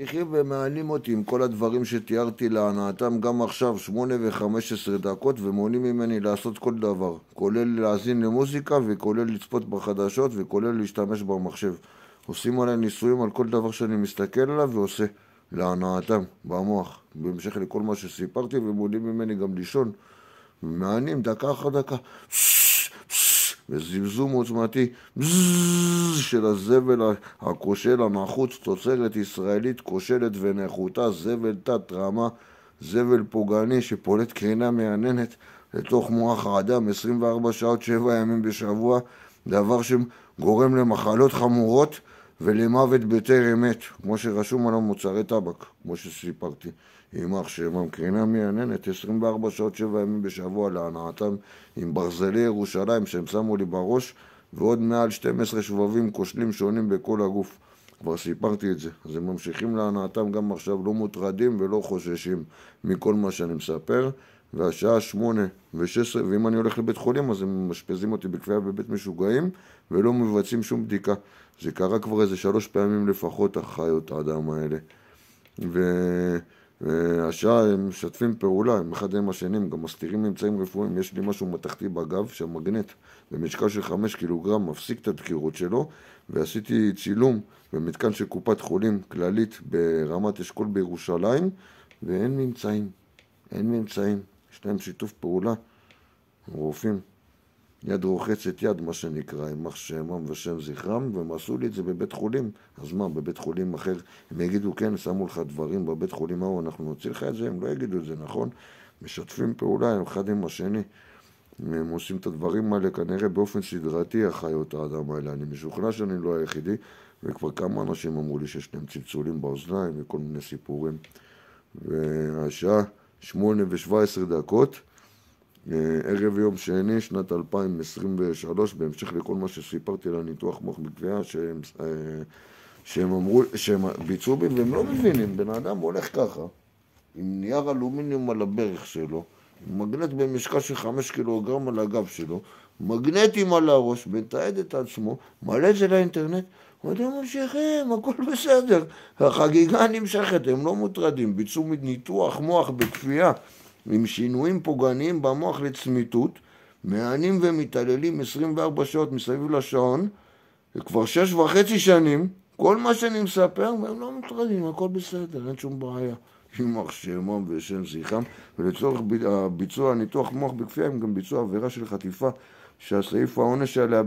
המשיחי ומעלים אותי עם כל הדברים שתיארתי להנאתם גם עכשיו, שמונה וחמש עשרה דקות, ומונעים ממני לעשות כל דבר, כולל להאזין למוזיקה, וכולל לצפות בחדשות, וכולל להשתמש במחשב. עושים עליי ניסויים על כל דבר שאני מסתכל עליו ועושה, להנאתם, במוח, בהמשך לכל מה שסיפרתי, ומונעים ממני גם לישון. מענים דקה אחר דקה. ששש! וזמזום עוצמתי של הזבל הכושל הנחוץ, תוצרת ישראלית כושלת ונחותה, זבל תת-רמה, זבל פוגעני שפולט קרינה מעננת לתוך מוח האדם 24 שעות, 7 ימים בשבוע, דבר שגורם למחלות חמורות ולמוות בטרם עת, כמו שרשום עליו מוצרי טבק, כמו שסיפרתי. יימח שמם קרינה מייננת 24 שעות שבע ימים בשבוע להנעתם עם ברזלי ירושלים שהם שמו לי בראש ועוד מעל 12 שבבים כושלים שונים בכל הגוף. כבר סיפרתי את זה. אז הם ממשיכים להנאתם גם עכשיו, לא מוטרדים ולא חוששים מכל מה שאני מספר. והשעה שמונה ושש עשרה, ואם אני הולך לבית חולים אז הם מאשפזים אותי בכפייה בבית משוגעים ולא מבצעים שום בדיקה. זה קרה כבר איזה שלוש פעמים לפחות, החיות האדם האלה. והשעה הם משתפים פעולה, הם אחד עם השני, הם גם מסתירים ממצאים רפואיים. יש לי משהו מתכתי בגב, שהמגנט במשקל של חמש קילוגרם מפסיק את הדקירות שלו, ועשיתי צילום במתקן של קופת חולים כללית ברמת אשכול בירושלים, ואין ממצאים. אין ממצאים. יש להם שיתוף פעולה עם רופאים. יד רוחצת יד, מה שנקרא, יימח שמם ושם זכרם, והם עשו לי את זה בבית חולים. אז מה, בבית חולים אחר, הם יגידו, כן, שמו לך דברים בבית חולים ההוא, אנחנו נוציא לך את זה, הם לא יגידו את זה, נכון? משתפים פעולה הם אחד עם השני. הם עושים את הדברים האלה כנראה באופן סדרתי, החיות האדם האלה. אני משוכנע שאני לא היחידי, וכבר כמה אנשים אמרו לי שיש להם צלצולים באוזניים וכל מיני סיפורים. והשעה שמונה ושבע עשרה דקות, אה, ערב יום שני, שנת 2023, בהמשך לכל מה שסיפרתי על הניתוח מוח בקביעה שהם, אה, שהם אמרו, שהם ביצעו בי והם לא מבינים, בן אדם הולך ככה, עם נייר אלומיניום על הברך שלו, מגנט במשקל של חמש קילוגרם על הגב שלו, מגנטים על הראש, מתעד את עצמו, מעלה את זה לאינטרנט, ואתם ממשיכים, הכל בסדר. החגיגה נמשכת, הם לא מוטרדים. ביצעו ניתוח מוח בכפייה עם שינויים פוגעניים במוח לצמיתות, מענים ומתעללים 24 שעות מסביב לשעון, כבר שש וחצי שנים, כל מה שאני מספר, והם לא מוטרדים, הכל בסדר, אין שום בעיה. יימח שמם ושם שיחם, ולצורך ביצוע ניתוח מוח בכפייה הם גם ביצוע עבירה של חטיפה, שהסעיף העונש עליה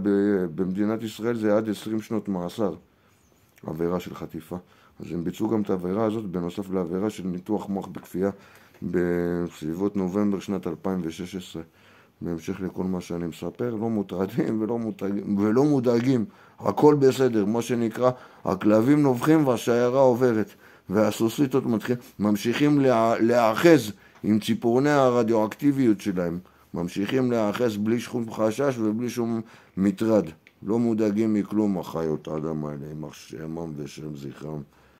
במדינת ישראל זה עד עשרים שנות מאסר, עבירה של חטיפה. אז הם ביצעו גם את העבירה הזאת בנוסף לעבירה של ניתוח מוח בכפייה בסביבות נובמבר שנת 2016. בהמשך לכל מה שאני מספר, לא מוטרדים ולא, מוטרדים, ולא מודאגים, הכל בסדר, מה שנקרא, הכלבים נובחים והשיירה עוברת. והסוסיתות מתחיל, ממשיכים לה, להאחז עם ציפורני הרדיואקטיביות שלהם, ממשיכים להיאחז בלי שום חשש ובלי שום מטרד. לא מודאגים מכלום החיות האדם האלה, יימח שמם ושם זכרם.